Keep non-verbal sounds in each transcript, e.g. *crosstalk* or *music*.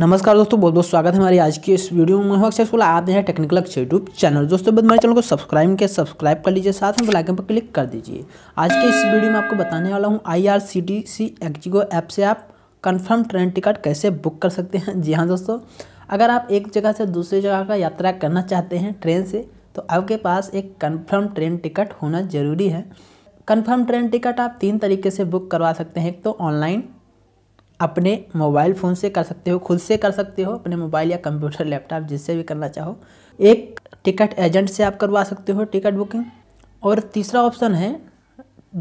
नमस्कार दोस्तों बहुत बहुत स्वागत है हमारी आज की इस वीडियो में मैं सक्सेसफुल आप हैं टेक्निकल लक्ष्य यूट्यूब चैनल दोस्तों बद हमारे चैनल को सब्सक्राइब के सब्सक्राइब कर लीजिए साथ में बेल आइकन पर क्लिक कर दीजिए आज के इस वीडियो में आपको बताने वाला हूँ I R C T C ixigo app से आप कन्फर्म ट्रेन टिकट कैसे बुक कर सकते हैं जी हाँ दोस्तों अगर आप एक जगह से दूसरी जगह का यात्रा करना चाहते हैं ट्रेन से तो आपके पास एक कन्फर्म ट्रेन टिकट होना ज़रूरी है कन्फर्म ट्रेन टिकट आप तीन तरीके से बुक करवा सकते हैं एक तो ऑनलाइन अपने मोबाइल फ़ोन से कर सकते हो खुद से कर सकते हो अपने मोबाइल या कंप्यूटर लैपटॉप जिससे भी करना चाहो एक टिकट एजेंट से आप करवा सकते हो टिकट बुकिंग और तीसरा ऑप्शन है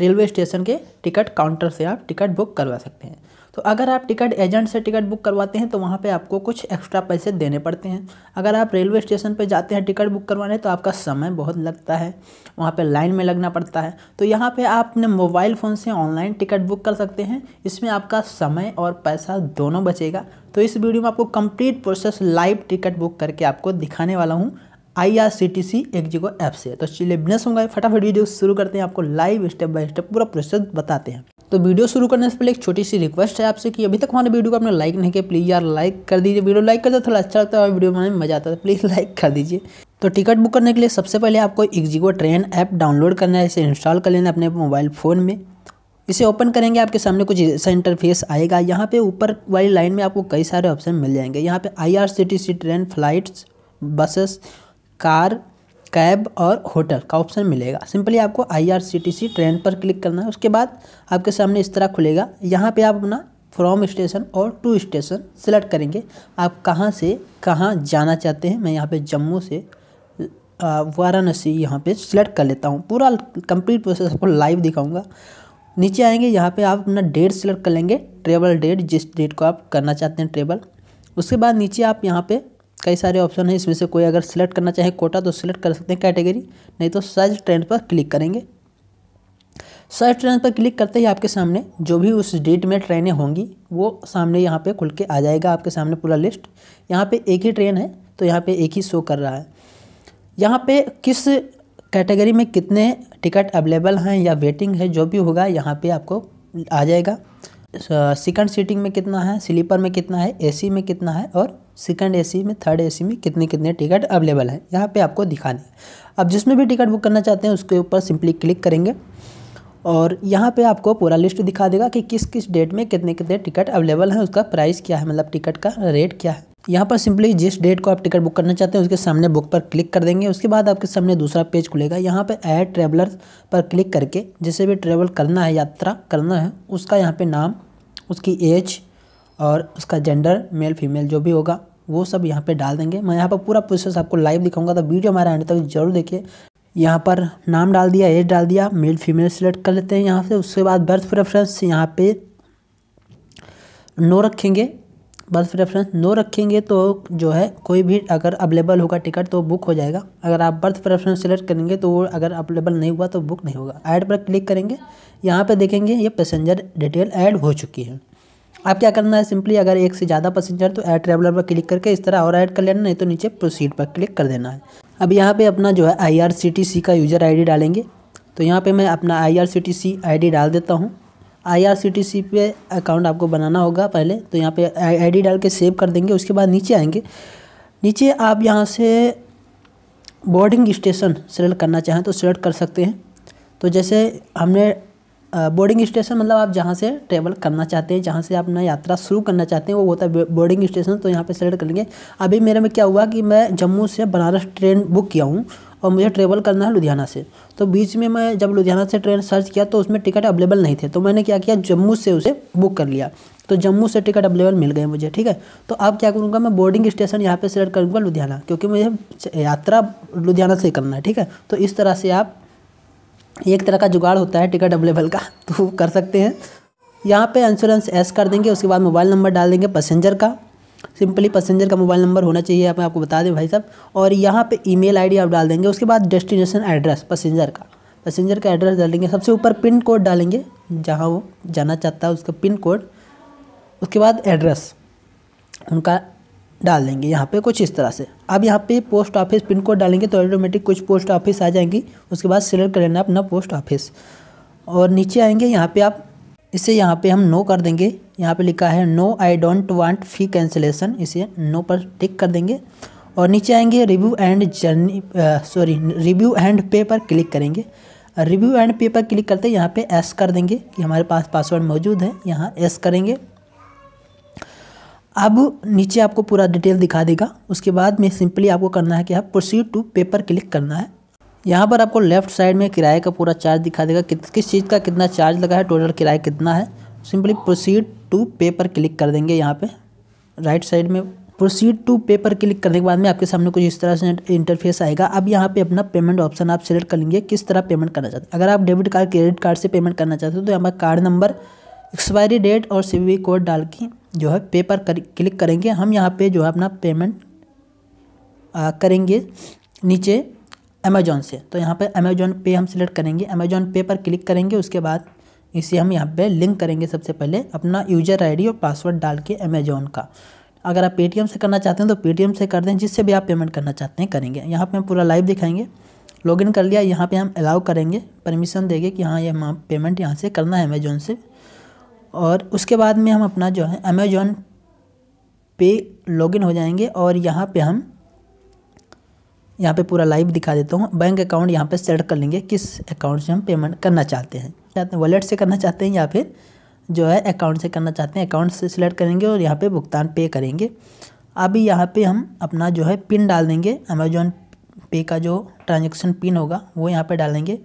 रेलवे स्टेशन के टिकट काउंटर से आप टिकट बुक करवा सकते हैं तो अगर आप टिकट एजेंट से टिकट बुक करवाते हैं तो वहाँ पे आपको कुछ एक्स्ट्रा पैसे देने पड़ते हैं अगर आप रेलवे स्टेशन पे जाते हैं टिकट बुक करवाने तो आपका समय बहुत लगता है वहाँ पे लाइन में लगना पड़ता है तो यहाँ पे आप अपने मोबाइल फ़ोन से ऑनलाइन टिकट बुक कर सकते हैं इसमें आपका समय और पैसा दोनों बचेगा तो इस वीडियो में आपको complete process live ticket book करके आपको दिखाने वाला हूँ आई आर सी टी सी जी को ऐप से तो चलिए बिजनेस होंगे फटाफट वीडियो शुरू करते हैं आपको लाइव स्टेप बाय स्टेप पूरा प्रोसेस बताते हैं तो वीडियो शुरू करने से पहले एक छोटी सी रिक्वेस्ट है आपसे कि अभी तक हमारे वीडियो को आपने लाइक नहीं किया प्लीज़ यार लाइक कर दीजिए वीडियो लाइक करते थोड़ा अच्छा लगता है और वीडियो बनाने में मज़ा आता है प्लीज़ तो लाइक *laughs* कर दीजिए तो टिकट बुक करने के लिए सबसे पहले आपको एक्जिगो ट्रेन ऐप डाउनलोड करना है इसे इंस्टॉल कर लेना अपने मोबाइल फ़ोन में इसे ओपन करेंगे आपके सामने कुछ ऐसा इंटरफेस आएगा यहाँ पे ऊपर वाली लाइन में आपको कई सारे ऑप्शन मिल जाएंगे यहाँ पे IRCTC train flights buses car cab और होटल का ऑप्शन मिलेगा सिंपली आपको आईआरसीटीसी ट्रेन पर क्लिक करना है उसके बाद आपके सामने इस तरह खुलेगा यहाँ पे आप अपना फ्रॉम स्टेशन और टू स्टेशन सेलेक्ट करेंगे आप कहाँ से कहाँ जाना चाहते हैं मैं यहाँ पे जम्मू से वाराणसी यहाँ पे सिलेक्ट कर लेता हूँ पूरा कंप्लीट प्रोसेस आपको लाइव दिखाऊंगा नीचे आएंगे यहाँ पे आप अपना डेट सिलेक्ट कर लेंगे ट्रेवल डेट जिस डेट को आप करना चाहते हैं ट्रेवल उसके बाद नीचे आप यहाँ पर कई सारे ऑप्शन हैं इसमें से कोई अगर सिलेक्ट करना चाहे कोटा तो सिलेक्ट कर सकते हैं कैटेगरी नहीं तो सर्च ट्रेंड पर क्लिक करेंगे सर्च ट्रेंड पर क्लिक करते ही आपके सामने जो भी उस डेट में ट्रेनें होंगी वो सामने यहाँ पे खुल के आ जाएगा आपके सामने पूरा लिस्ट यहाँ पे एक ही ट्रेन है तो यहाँ पे एक ही शो कर रहा है यहाँ पे किस कैटेगरी में कितने टिकट अवेलेबल हैं या वेटिंग है जो भी होगा यहाँ पर आपको आ जाएगा सेकंड uh, सीटिंग में कितना है स्लीपर में कितना है एसी में कितना है और सेकंड एसी में थर्ड एसी में कितने कितने टिकट अवेलेबल हैं यहाँ पे आपको दिखा दें अब जिसमें भी टिकट बुक करना चाहते हैं उसके ऊपर सिंपली क्लिक करेंगे और यहाँ पे आपको पूरा लिस्ट दिखा देगा कि किस किस डेट में कितने कितने टिकट अवेलेबल हैं उसका प्राइस क्या है मतलब टिकट का रेट क्या है यहाँ पर सिंपली जिस डेट को आप टिकट बुक करना चाहते हैं उसके सामने बुक पर क्लिक कर देंगे उसके बाद आपके सामने दूसरा पेज खुलेगा यहाँ पे ऐड ट्रेवलर पर क्लिक करके जिसे भी ट्रेवल करना है यात्रा करना है उसका यहाँ पर नाम उसकी एज और उसका जेंडर मेल फीमेल जो भी होगा वो सब यहाँ पे डाल देंगे मैं यहाँ पर पूरा प्रोसेस आपको लाइव दिखाऊंगा तो वीडियो हमारा एंड तक जरूर देखिए यहाँ पर नाम डाल दिया एज डाल दिया मेल फीमेल सेलेक्ट कर लेते हैं यहाँ से उसके बाद बर्थ प्रेफरेंस यहाँ पे नो रखेंगे बर्थ प्रेफरेंस नो रखेंगे तो जो है कोई भी अगर अवेलेबल होगा टिकट तो बुक हो जाएगा अगर आप बर्थ प्रेफरेंस सेलेक्ट करेंगे तो वो अगर अवेलेबल नहीं हुआ तो बुक नहीं होगा ऐड पर क्लिक करेंगे यहाँ पे देखेंगे ये पैसेंजर डिटेल ऐड हो चुकी है आप क्या करना है सिंपली अगर एक से ज़्यादा पैसेंजर तो ऐड ट्रैवलर पर क्लिक करके इस तरह और ऐड कर लेना नहीं तो नीचे प्रोसीड पर क्लिक कर देना है अब यहाँ पे अपना जो है आई का यूज़र आईडी डालेंगे तो यहाँ पे मैं अपना आई आईडी डाल देता हूँ सी पे अकाउंट आपको बनाना होगा पहले तो यहाँ पे डी डाल के सेव कर देंगे उसके बाद नीचे आएंगे नीचे आप यहाँ से बोर्डिंग स्टेशन सेलेक्ट करना चाहें तो सेलेक्ट कर सकते हैं तो जैसे हमने बोर्डिंग स्टेशन मतलब आप जहाँ से ट्रेवल करना चाहते हैं जहाँ से आप अपना यात्रा शुरू करना चाहते हैं वो होता है बोर्डिंग स्टेशन तो यहाँ पे सेलेक्ट लेंगे अभी मेरे में क्या हुआ कि मैं जम्मू से बनारस ट्रेन बुक किया हूँ और मुझे ट्रेवल करना है लुधियाना से तो बीच में मैं जब लुधियाना से ट्रेन सर्च किया तो उसमें टिकट अवेलेबल नहीं थे तो मैंने क्या किया जम्मू से उसे बुक कर लिया तो जम्मू से टिकट अवेलेबल मिल गए मुझे ठीक है तो अब क्या करूँगा मैं बोर्डिंग स्टेशन यहाँ पर सेलेक्ट करूँगा लुधियाना क्योंकि मुझे यात्रा लुधियाना से करना है ठीक है तो इस तरह से आप एक तरह का जुगाड़ होता है टिकट अवेलेबल का *laughs* तो कर सकते हैं यहाँ पे इंश्योरेंस एस कर देंगे उसके बाद मोबाइल नंबर डाल देंगे पैसेंजर का सिंपली पैसेंजर का मोबाइल नंबर होना चाहिए आप आपको बता दें भाई साहब और यहाँ पे ईमेल आईडी आप डाल देंगे उसके बाद डेस्टिनेशन एड्रेस पैसेंजर का पैसेंजर का एड्रेस डाल देंगे सबसे ऊपर पिन कोड डालेंगे जहाँ वो जाना चाहता है उसका पिन कोड उसके बाद एड्रेस उनका डाल देंगे यहाँ पर कुछ इस तरह से अब यहाँ पे पोस्ट ऑफिस पिन कोड डालेंगे तो ऑटोमेटिक कुछ पोस्ट ऑफिस आ जाएंगी उसके बाद सिलेक्ट कर लेना अपना पोस्ट ऑफिस और नीचे आएंगे यहाँ पे आप इसे यहाँ पे हम नो कर देंगे यहाँ पे लिखा है no I don't want free cancellation इसे नो पर टिक कर देंगे और नीचे आएंगे review and journey sorry review and pay पर क्लिक करेंगे रिव्यू एंड पे पर क्लिक करते यहाँ पर एस कर देंगे कि हमारे पास पासवर्ड मौजूद है यहाँ एस करेंगे अब नीचे आपको पूरा डिटेल दिखा देगा उसके बाद में सिंपली आपको करना है कि आप प्रोसीड टू पेपर क्लिक करना है यहाँ पर आपको लेफ्ट साइड में किराए का पूरा चार्ज दिखा देगा कि, किस चीज़ का कितना चार्ज लगा है टोटल किराया कितना है सिंपली प्रोसीड टू पेपर क्लिक कर देंगे यहाँ पे राइट साइड में प्रोसीड टू पेपर क्लिक करने के बाद में आपके सामने कुछ इस तरह से इंटरफेस आएगा अब यहाँ पे अपना पेमेंट ऑप्शन आप सेलेक्ट कर लेंगे किस तरह पेमेंट करना चाहते हैं अगर आप डेबिट कार्ड क्रेडिट कार्ड से पेमेंट करना चाहते हो तो यहाँ पर कार्ड नंबर एक्सपायरी डेट और सी कोड डाल के जो है पे पर कर, क्लिक करेंगे हम यहाँ पे जो है अपना पेमेंट आ, करेंगे नीचे अमेजोन से तो यहाँ पे अमेजोन पे हम सिलेक्ट करेंगे अमेजोन पे पर क्लिक करेंगे उसके बाद इसे हम यहाँ पे लिंक करेंगे सबसे पहले अपना यूजर आईडी और पासवर्ड डाल के अमेजोन का अगर आप पेटीएम से करना चाहते हैं तो पेटीएम से कर दें जिससे भी आप पेमेंट करना चाहते हैं करेंगे यहाँ पर हम पूरा लाइव दिखाएंगे लॉगिन कर लिया यहाँ पे हम अलाउ करेंगे परमिशन देंगे कि हाँ ये पेमेंट यहाँ से करना है अमेजोन से और उसके बाद में हम अपना जो है अमेजोन पे लॉगिन हो जाएंगे और यहाँ पे हम यहाँ पे पूरा लाइव दिखा देता हूँ बैंक अकाउंट यहाँ पे सेट कर लेंगे किस अकाउंट से हम पेमेंट करना चाहते हैं चाहते हैं वॉलेट से करना चाहते हैं या फिर जो है अकाउंट से करना चाहते हैं अकाउंट से सिलेक्ट करेंगे और यहाँ पर भुगतान पे करेंगे अभी यहाँ पर हम अपना जो है पिन डाल देंगे अमेजोन पे का जो ट्रांजेक्शन पिन होगा वो यहाँ पर डालेंगे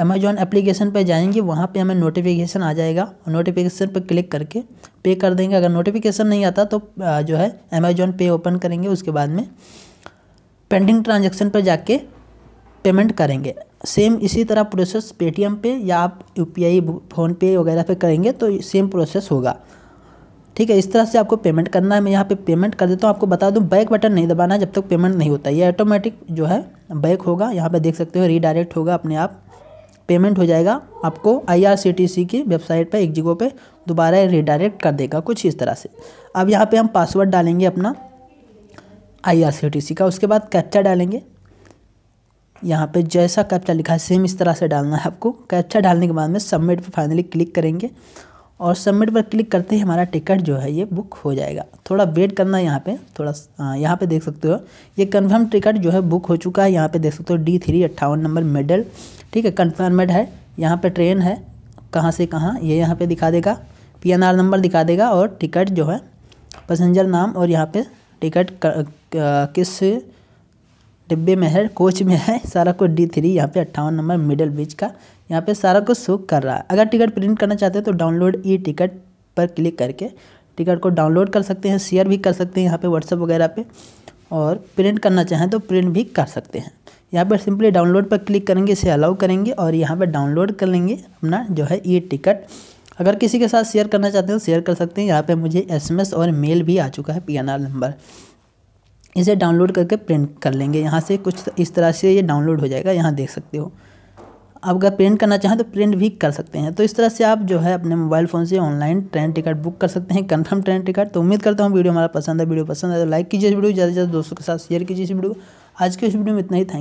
अमेजॉन एप्लीकेशन पर जाएंगे वहाँ पे हमें नोटिफिकेशन आ जाएगा नोटिफिकेशन पर क्लिक करके पे कर देंगे अगर नोटिफिकेशन नहीं आता तो जो है अमेजॉन पे ओपन करेंगे उसके बाद में पेंडिंग ट्रांजेक्शन पर जाके पेमेंट करेंगे सेम इसी तरह प्रोसेस पेटीएम पे या आप यू पी आई फ़ोनपे वगैरह पे करेंगे तो सेम प्रोसेस होगा ठीक है इस तरह से आपको पेमेंट करना है मैं यहाँ पे पेमेंट कर देता हूँ आपको बता दूँ बैक बटन नहीं दबाना जब तक पेमेंट नहीं होता ये ऑटोमेटिक जो है बैक होगा यहाँ पे देख सकते हो रीडायरेक्ट होगा अपने आप पेमेंट हो जाएगा आपको आईआरसीटीसी की वेबसाइट पर एक जगह पर दोबारा रिडायरेक्ट कर देगा कुछ इस तरह से अब यहाँ पर हम पासवर्ड डालेंगे अपना आईआरसीटीसी का उसके बाद कैप्चा डालेंगे यहाँ पे जैसा कैप्चा लिखा है सेम इस तरह से डालना है आपको कैप्चा डालने के बाद में सबमिट पर फाइनली क्लिक करेंगे और सबमिट पर क्लिक करते ही हमारा टिकट जो है ये बुक हो जाएगा थोड़ा वेट करना यहाँ पर थोड़ा हाँ, यहाँ पे देख सकते हो ये कन्फर्म टिकट जो है बुक हो चुका है यहाँ पे देख सकते हो डी थ्री अट्ठावन नंबर मेडल ठीक है कन्फर्मेड है यहाँ पे ट्रेन है कहाँ से कहाँ ये यहाँ पे दिखा देगा पी नंबर दिखा देगा और टिकट जो है पैसेंजर नाम और यहाँ पर टिकट किस डिब्बे में है कोच में है सारा को डी थ्री यहाँ पे अट्ठावन नंबर मिडिल बीच का यहाँ पे सारा को शो कर रहा है अगर टिकट प्रिंट करना चाहते हैं तो डाउनलोड ई टिकट पर क्लिक करके टिकट को डाउनलोड कर सकते हैं शेयर भी कर सकते हैं यहाँ पे व्हाट्सअप वगैरह पे और प्रिंट करना चाहें तो प्रिंट भी कर सकते हैं यहाँ पर सिंपली डाउनलोड पर क्लिक करेंगे इसे अलाउ करेंगे और यहाँ पर डाउनलोड कर लेंगे अपना जो है ई टिकट अगर किसी के साथ शेयर करना चाहते हो तो शेयर कर सकते हैं यहाँ पर मुझे एस और मेल भी आ चुका है पी नंबर इसे डाउनलोड करके प्रिंट कर लेंगे यहाँ से कुछ इस तरह से ये डाउनलोड हो जाएगा यहाँ देख सकते हो आप अगर प्रिंट करना चाहें तो प्रिंट भी कर सकते हैं तो इस तरह से आप जो है अपने मोबाइल फ़ोन से ऑनलाइन ट्रेन टिकट बुक कर सकते हैं कंफर्म ट्रेन टिकट तो उम्मीद करता हूँ वीडियो हमारा पसंद है वीडियो पसंद है तो लाइक कीजिए इस वीडियो ज़्यादा से ज़्यादा दोस्तों के साथ शेयर कीजिए इस वीडियो आज के इस वीडियो में इतना ही थैंक